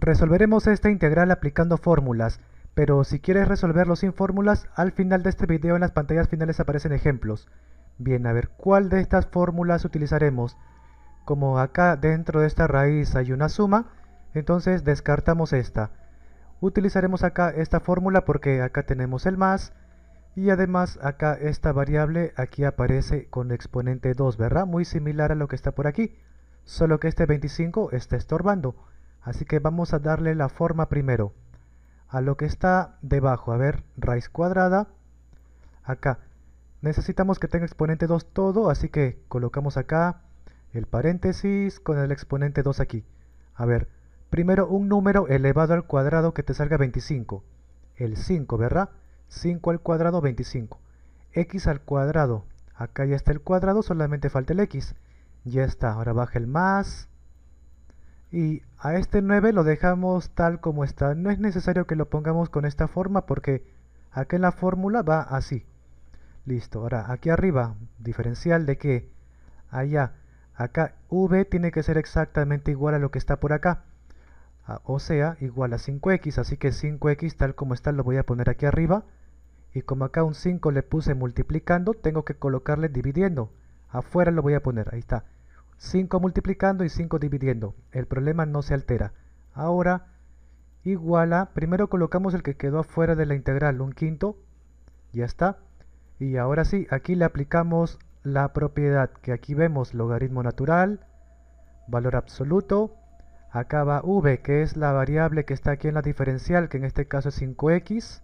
Resolveremos esta integral aplicando fórmulas, pero si quieres resolverlo sin fórmulas, al final de este video en las pantallas finales aparecen ejemplos. Bien, a ver, ¿cuál de estas fórmulas utilizaremos? Como acá dentro de esta raíz hay una suma, entonces descartamos esta. Utilizaremos acá esta fórmula porque acá tenemos el más, y además acá esta variable aquí aparece con exponente 2, ¿verdad? Muy similar a lo que está por aquí, solo que este 25 está estorbando. Así que vamos a darle la forma primero. A lo que está debajo, a ver, raíz cuadrada. Acá. Necesitamos que tenga exponente 2 todo, así que colocamos acá el paréntesis con el exponente 2 aquí. A ver, primero un número elevado al cuadrado que te salga 25. El 5, ¿verdad? 5 al cuadrado, 25. x al cuadrado. Acá ya está el cuadrado, solamente falta el x. Ya está, ahora baja el más. Y a este 9 lo dejamos tal como está. No es necesario que lo pongamos con esta forma porque aquí en la fórmula va así. Listo. Ahora, aquí arriba, diferencial de que allá. Acá v tiene que ser exactamente igual a lo que está por acá. Ah, o sea, igual a 5x. Así que 5x tal como está lo voy a poner aquí arriba. Y como acá un 5 le puse multiplicando, tengo que colocarle dividiendo. Afuera lo voy a poner. Ahí está. 5 multiplicando y 5 dividiendo. El problema no se altera. Ahora, iguala, primero colocamos el que quedó afuera de la integral, un quinto. Ya está. Y ahora sí, aquí le aplicamos la propiedad, que aquí vemos logaritmo natural, valor absoluto. Acá va v, que es la variable que está aquí en la diferencial, que en este caso es 5x,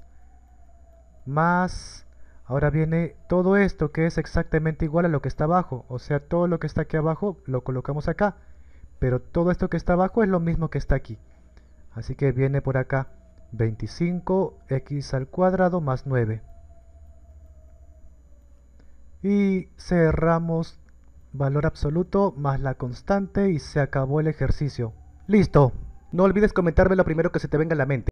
más Ahora viene todo esto que es exactamente igual a lo que está abajo. O sea, todo lo que está aquí abajo lo colocamos acá. Pero todo esto que está abajo es lo mismo que está aquí. Así que viene por acá 25x al cuadrado más 9. Y cerramos valor absoluto más la constante y se acabó el ejercicio. ¡Listo! No olvides comentarme lo primero que se te venga a la mente.